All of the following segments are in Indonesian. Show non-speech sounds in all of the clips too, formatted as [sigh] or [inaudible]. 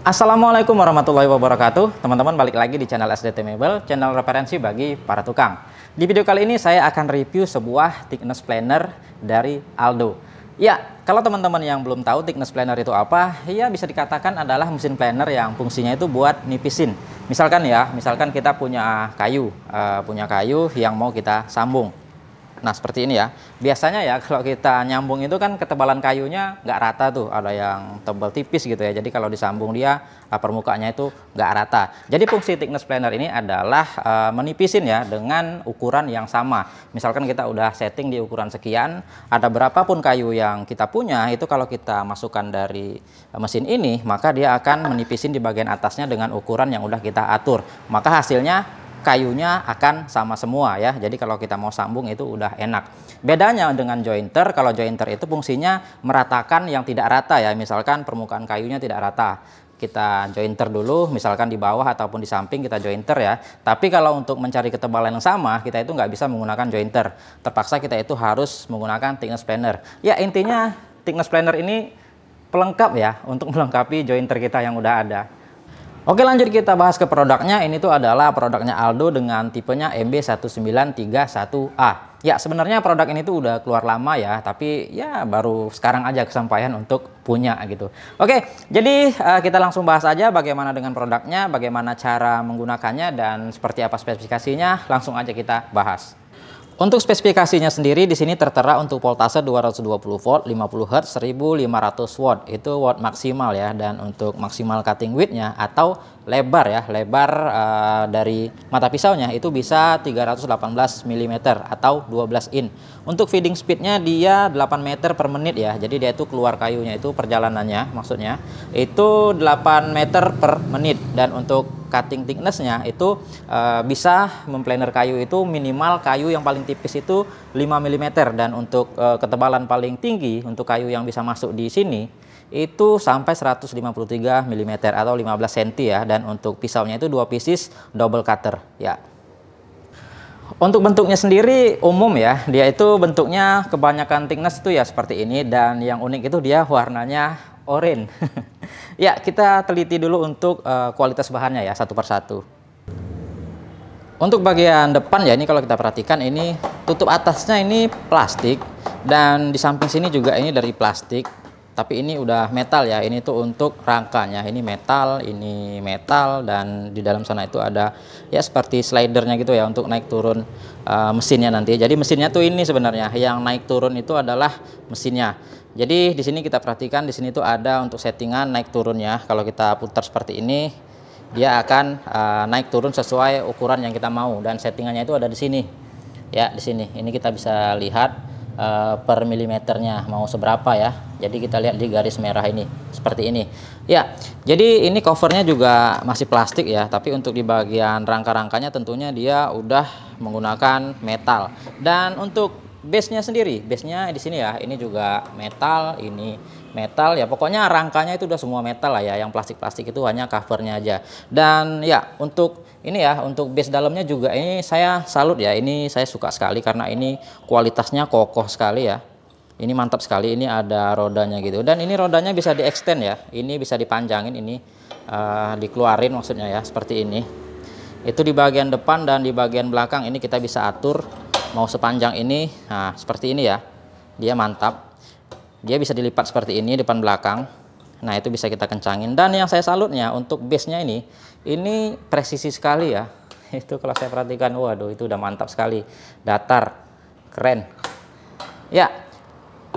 Assalamualaikum warahmatullahi wabarakatuh Teman-teman balik lagi di channel SDT Mebel Channel referensi bagi para tukang Di video kali ini saya akan review sebuah thickness planner dari Aldo Ya, kalau teman-teman yang belum tahu thickness planner itu apa Ya bisa dikatakan adalah mesin planner yang fungsinya itu buat nipisin Misalkan ya, misalkan kita punya kayu uh, Punya kayu yang mau kita sambung Nah seperti ini ya. Biasanya ya kalau kita nyambung itu kan ketebalan kayunya nggak rata tuh. Ada yang tebal tipis gitu ya. Jadi kalau disambung dia eh, permukaannya itu nggak rata. Jadi fungsi thickness planer ini adalah uh, menipisin ya dengan ukuran yang sama. Misalkan kita udah setting di ukuran sekian. Ada berapapun kayu yang kita punya itu kalau kita masukkan dari eh, mesin ini maka dia akan menipisin di bagian atasnya dengan ukuran yang udah kita atur. Maka hasilnya kayunya akan sama semua ya. Jadi kalau kita mau sambung itu udah enak. Bedanya dengan jointer, kalau jointer itu fungsinya meratakan yang tidak rata ya. Misalkan permukaan kayunya tidak rata. Kita jointer dulu, misalkan di bawah ataupun di samping kita jointer ya. Tapi kalau untuk mencari ketebalan yang sama, kita itu nggak bisa menggunakan jointer. Terpaksa kita itu harus menggunakan thickness planer. Ya intinya thickness planer ini pelengkap ya untuk melengkapi jointer kita yang udah ada. Oke lanjut kita bahas ke produknya. Ini tuh adalah produknya Aldo dengan tipenya MB1931A. Ya sebenarnya produk ini tuh udah keluar lama ya, tapi ya baru sekarang aja kesampaian untuk punya gitu. Oke, jadi eh, kita langsung bahas aja bagaimana dengan produknya, bagaimana cara menggunakannya dan seperti apa spesifikasinya, langsung aja kita bahas. Untuk spesifikasinya sendiri di sini tertera untuk voltase 220 volt, 50 Hz, 1500 watt. Itu watt maksimal ya dan untuk maksimal cutting width-nya atau lebar ya, lebar uh, dari mata pisaunya itu bisa 318 mm atau 12 in. Untuk feeding speed-nya dia 8 meter per menit ya. Jadi dia itu keluar kayunya itu perjalanannya maksudnya itu 8 meter per menit dan untuk cutting thickness-nya itu uh, bisa memplaner kayu itu minimal kayu yang paling tipis itu 5 mm dan untuk e, ketebalan paling tinggi untuk kayu yang bisa masuk di sini itu sampai 153 mm atau 15 cm ya dan untuk pisaunya itu dua pieces double cutter ya. Untuk bentuknya sendiri umum ya, dia itu bentuknya kebanyakan thickness itu ya seperti ini dan yang unik itu dia warnanya orange [laughs] ya, kita teliti dulu untuk uh, kualitas bahannya ya satu persatu. Untuk bagian depan ya ini kalau kita perhatikan ini tutup atasnya ini plastik dan di samping sini juga ini dari plastik tapi ini udah metal ya ini tuh untuk rangkanya ini metal ini metal dan di dalam sana itu ada ya seperti slidernya gitu ya untuk naik turun uh, mesinnya nanti jadi mesinnya tuh ini sebenarnya yang naik turun itu adalah mesinnya jadi di sini kita perhatikan di sini tuh ada untuk settingan naik turunnya kalau kita putar seperti ini dia akan uh, naik turun sesuai ukuran yang kita mau dan settingannya itu ada di sini ya di sini ini kita bisa lihat uh, per milimeternya mau seberapa ya jadi kita lihat di garis merah ini seperti ini ya jadi ini covernya juga masih plastik ya tapi untuk di bagian rangka-rangkanya tentunya dia udah menggunakan metal dan untuk base-nya sendiri. Base-nya di sini ya, ini juga metal, ini metal ya. Pokoknya rangkanya itu udah semua metal lah ya. Yang plastik-plastik itu hanya covernya aja. Dan ya untuk ini ya, untuk base dalamnya juga ini saya salut ya. Ini saya suka sekali karena ini kualitasnya kokoh sekali ya. Ini mantap sekali. Ini ada rodanya gitu. Dan ini rodanya bisa di extend ya. Ini bisa dipanjangin ini uh, dikeluarin maksudnya ya seperti ini. Itu di bagian depan dan di bagian belakang ini kita bisa atur mau sepanjang ini nah seperti ini ya dia mantap dia bisa dilipat seperti ini depan belakang nah itu bisa kita kencangin dan yang saya salutnya untuk base nya ini ini presisi sekali ya [laughs] itu kalau saya perhatikan waduh itu udah mantap sekali datar keren ya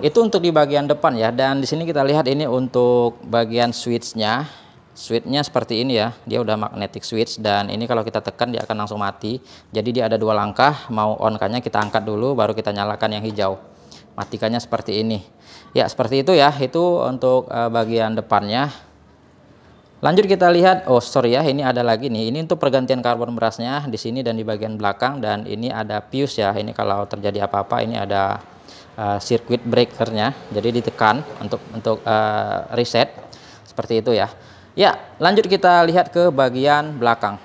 itu untuk di bagian depan ya dan di sini kita lihat ini untuk bagian switchnya switchnya seperti ini ya dia udah magnetic switch dan ini kalau kita tekan dia akan langsung mati jadi dia ada dua langkah mau on kannya kita angkat dulu baru kita nyalakan yang hijau matikannya seperti ini ya seperti itu ya itu untuk uh, bagian depannya lanjut kita lihat oh sorry ya ini ada lagi nih ini untuk pergantian karbon berasnya di sini dan di bagian belakang dan ini ada fuse ya ini kalau terjadi apa-apa ini ada uh, circuit breakernya jadi ditekan untuk untuk uh, reset seperti itu ya Ya, lanjut kita lihat ke bagian belakang.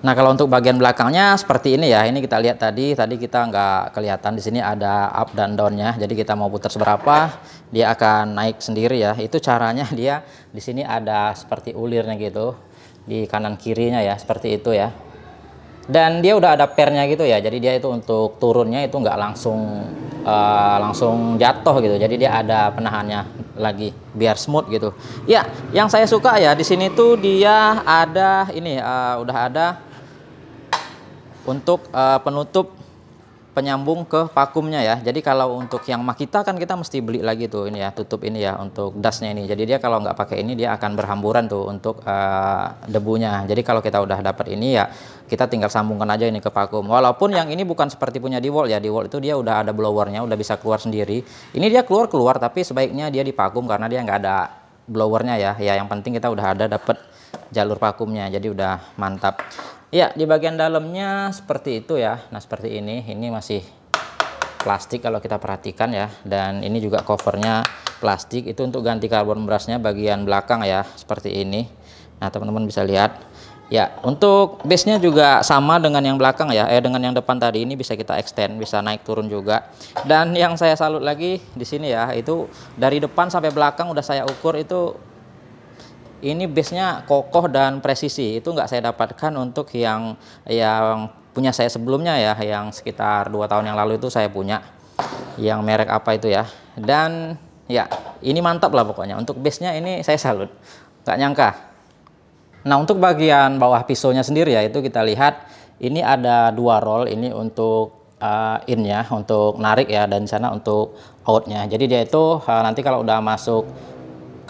Nah, kalau untuk bagian belakangnya seperti ini ya. Ini kita lihat tadi, tadi kita nggak kelihatan di sini ada up dan down-nya. Jadi kita mau putar seberapa, dia akan naik sendiri ya. Itu caranya dia di sini ada seperti ulirnya gitu di kanan kirinya ya, seperti itu ya dan dia udah ada pernya gitu ya jadi dia itu untuk turunnya itu nggak langsung uh, langsung jatuh gitu jadi dia ada penahannya lagi biar smooth gitu ya yang saya suka ya di sini tuh dia ada ini uh, udah ada untuk uh, penutup penyambung ke vakumnya ya. Jadi kalau untuk yang Makita kan kita mesti beli lagi tuh ini ya, tutup ini ya untuk dasnya ini. Jadi dia kalau nggak pakai ini dia akan berhamburan tuh untuk uh, debunya. Jadi kalau kita udah dapat ini ya kita tinggal sambungkan aja ini ke vakum. Walaupun yang ini bukan seperti punya di wall ya, di wall itu dia udah ada blowernya, udah bisa keluar sendiri. Ini dia keluar keluar tapi sebaiknya dia di vakum karena dia nggak ada blowernya ya. Ya yang penting kita udah ada dapat jalur vakumnya. Jadi udah mantap. Ya, di bagian dalamnya seperti itu ya. Nah, seperti ini. Ini masih plastik kalau kita perhatikan ya. Dan ini juga covernya plastik. Itu untuk ganti karbon brushnya bagian belakang ya. Seperti ini. Nah, teman-teman bisa lihat. Ya, untuk base-nya juga sama dengan yang belakang ya. Eh, dengan yang depan tadi ini bisa kita extend, bisa naik turun juga. Dan yang saya salut lagi di sini ya, itu dari depan sampai belakang udah saya ukur itu ini base-nya kokoh dan presisi itu nggak saya dapatkan untuk yang yang punya saya sebelumnya ya yang sekitar dua tahun yang lalu itu saya punya yang merek apa itu ya dan ya ini mantap lah pokoknya untuk base-nya ini saya salut nggak nyangka nah untuk bagian bawah pisaunya sendiri ya itu kita lihat ini ada dua roll ini untuk uh, innya untuk narik ya dan sana untuk outnya jadi dia itu uh, nanti kalau udah masuk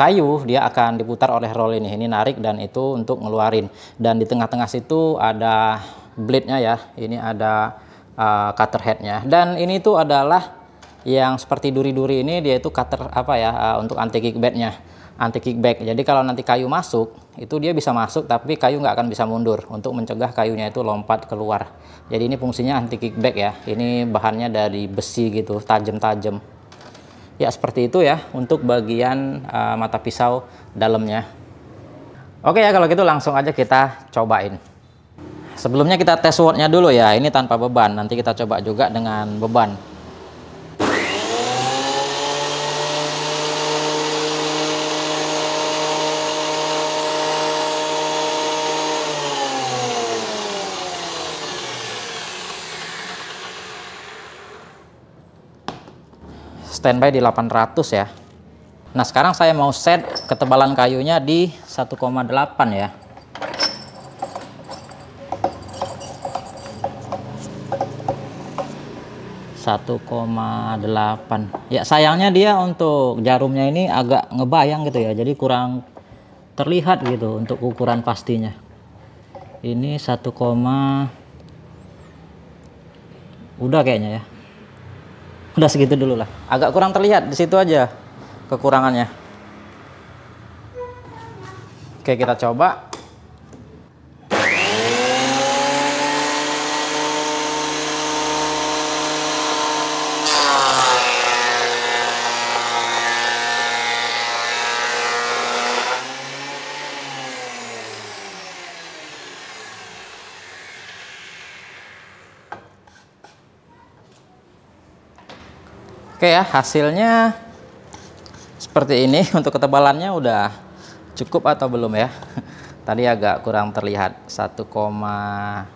kayu dia akan diputar oleh roll ini ini narik dan itu untuk ngeluarin dan di tengah-tengah situ ada blade-nya ya ini ada uh, cutter head-nya dan ini tuh adalah yang seperti duri-duri ini dia itu cutter apa ya uh, untuk anti kickback-nya anti kickback jadi kalau nanti kayu masuk itu dia bisa masuk tapi kayu nggak akan bisa mundur untuk mencegah kayunya itu lompat keluar jadi ini fungsinya anti kickback ya ini bahannya dari besi gitu tajam-tajam Ya seperti itu ya untuk bagian uh, mata pisau dalamnya. Oke ya kalau gitu langsung aja kita cobain. Sebelumnya kita tes wordnya dulu ya, ini tanpa beban. Nanti kita coba juga dengan beban. standby di 800 ya Nah sekarang saya mau set ketebalan kayunya di 1,8 ya satu delapan ya sayangnya dia untuk jarumnya ini agak ngebayang gitu ya jadi kurang terlihat gitu untuk ukuran pastinya ini satu udah kayaknya ya udah segitu dulu lah agak kurang terlihat di situ aja kekurangannya oke kita coba Oke ya, hasilnya seperti ini [laughs] untuk ketebalannya udah cukup atau belum ya? [laughs] Tadi agak kurang terlihat 1,1,71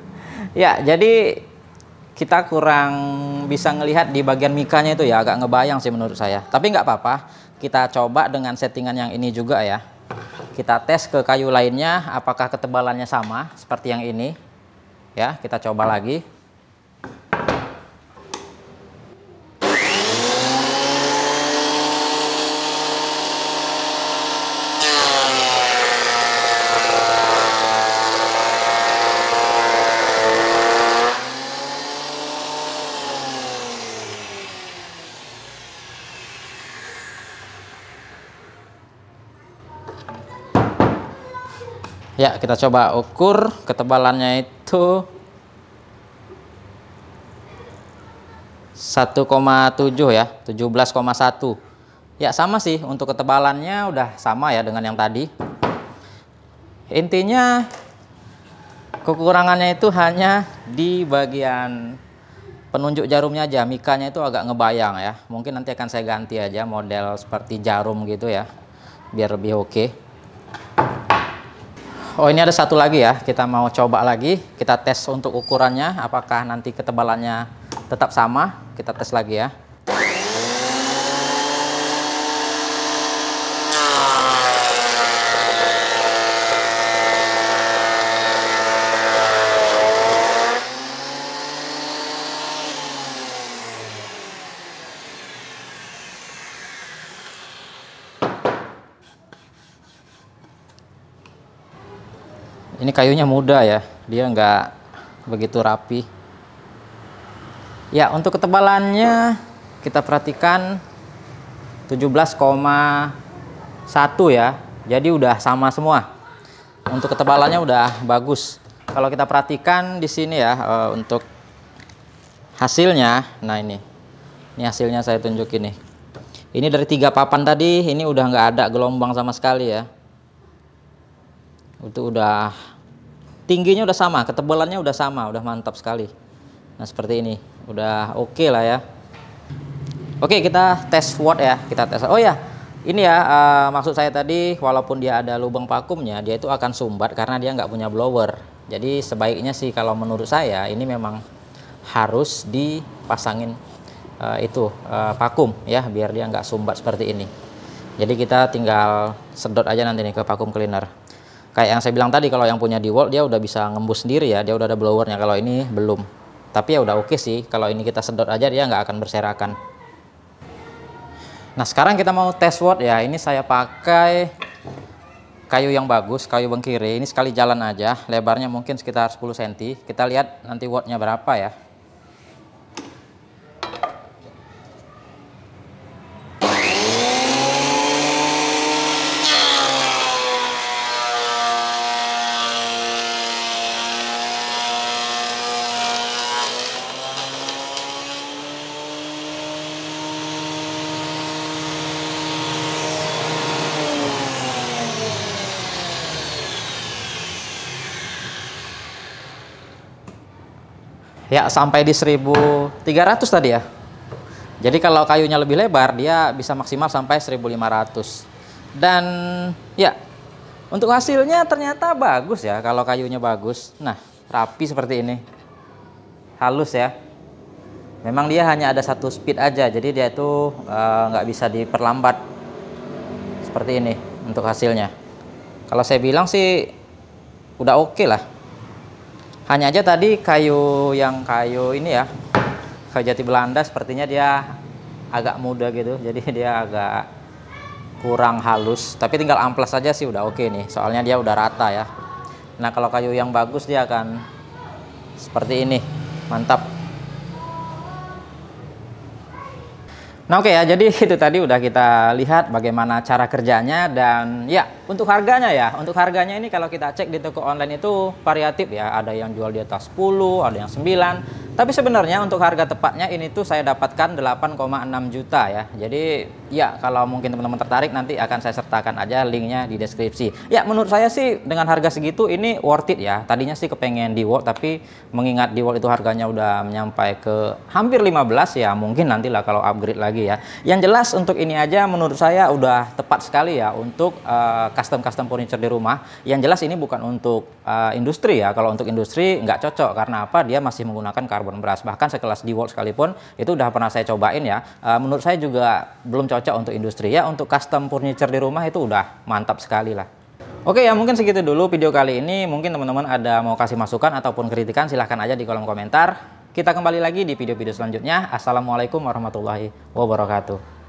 [laughs] Ya, jadi kita kurang bisa ngelihat di bagian mikanya itu ya agak ngebayang sih menurut saya. Tapi nggak apa-apa, kita coba dengan settingan yang ini juga ya. Kita tes ke kayu lainnya apakah ketebalannya sama seperti yang ini. Ya, kita coba lagi. Ya, kita coba ukur ketebalannya itu 1,7 ya, 17,1. Ya sama sih, untuk ketebalannya udah sama ya dengan yang tadi. Intinya kekurangannya itu hanya di bagian penunjuk jarumnya aja, mikanya itu agak ngebayang ya. Mungkin nanti akan saya ganti aja model seperti jarum gitu ya, biar lebih oke. Oh ini ada satu lagi ya, kita mau coba lagi, kita tes untuk ukurannya, apakah nanti ketebalannya tetap sama. Kita tes lagi ya. ini kayunya muda ya dia nggak begitu rapi Ya, untuk ketebalannya kita perhatikan 17,1 ya. Jadi udah sama semua. Untuk ketebalannya udah bagus. Kalau kita perhatikan di sini ya eh, untuk hasilnya. Nah, ini. Ini hasilnya saya tunjukin nih. Ini dari tiga papan tadi ini udah nggak ada gelombang sama sekali ya. Itu udah tingginya udah sama, ketebalannya udah sama, udah mantap sekali. Nah, seperti ini udah oke okay lah ya oke okay, kita tes watt ya kita tes oh ya ini ya uh, maksud saya tadi walaupun dia ada lubang vakumnya dia itu akan sumbat karena dia nggak punya blower jadi sebaiknya sih kalau menurut saya ini memang harus dipasangin uh, itu uh, vakum ya biar dia nggak sumbat seperti ini jadi kita tinggal sedot aja nanti nih ke vakum cleaner kayak yang saya bilang tadi kalau yang punya di wall dia udah bisa ngembus sendiri ya dia udah ada blowernya kalau ini belum tapi ya udah oke okay sih kalau ini kita sedot aja dia nggak akan berserakan nah sekarang kita mau tes word ya ini saya pakai kayu yang bagus kayu bengkiri ini sekali jalan aja lebarnya mungkin sekitar 10 cm kita lihat nanti wattnya berapa ya Ya, sampai di 1300 tadi ya. Jadi kalau kayunya lebih lebar, dia bisa maksimal sampai 1500. Dan ya, untuk hasilnya ternyata bagus ya kalau kayunya bagus. Nah, rapi seperti ini. Halus ya. Memang dia hanya ada satu speed aja, jadi dia itu eh, nggak uh, bisa diperlambat seperti ini untuk hasilnya. Kalau saya bilang sih udah oke okay lah hanya aja tadi kayu yang kayu ini ya kayu jati Belanda sepertinya dia agak muda gitu jadi [laughs] dia agak kurang halus tapi tinggal amplas saja sih udah oke okay nih soalnya dia udah rata ya Nah kalau kayu yang bagus dia akan seperti ini mantap Nah oke okay ya, jadi [laughs] itu tadi udah kita lihat bagaimana cara kerjanya dan ya untuk harganya ya, untuk harganya ini kalau kita cek di toko online itu variatif ya, ada yang jual di atas 10, ada yang 9. Tapi sebenarnya untuk harga tepatnya ini tuh saya dapatkan 8,6 juta ya. Jadi Ya, kalau mungkin teman-teman tertarik nanti akan saya sertakan aja linknya di deskripsi. Ya, menurut saya sih dengan harga segitu ini worth it ya. Tadinya sih kepengen di World tapi mengingat di World itu harganya udah menyampai ke hampir 15 ya mungkin nantilah kalau upgrade lagi ya. Yang jelas untuk ini aja menurut saya udah tepat sekali ya untuk eh, custom-custom uh, furniture di rumah. Yang jelas ini bukan untuk uh, industri ya. Kalau untuk industri nggak cocok karena apa? Dia masih menggunakan karbon beras. Bahkan sekelas di World sekalipun itu udah pernah saya cobain ya. Uh, menurut saya juga belum cocok cocok untuk industri ya untuk custom furniture di rumah itu udah mantap sekali lah Oke ya mungkin segitu dulu video kali ini mungkin teman-teman ada mau kasih masukan ataupun kritikan silahkan aja di kolom komentar kita kembali lagi di video-video selanjutnya Assalamualaikum warahmatullahi wabarakatuh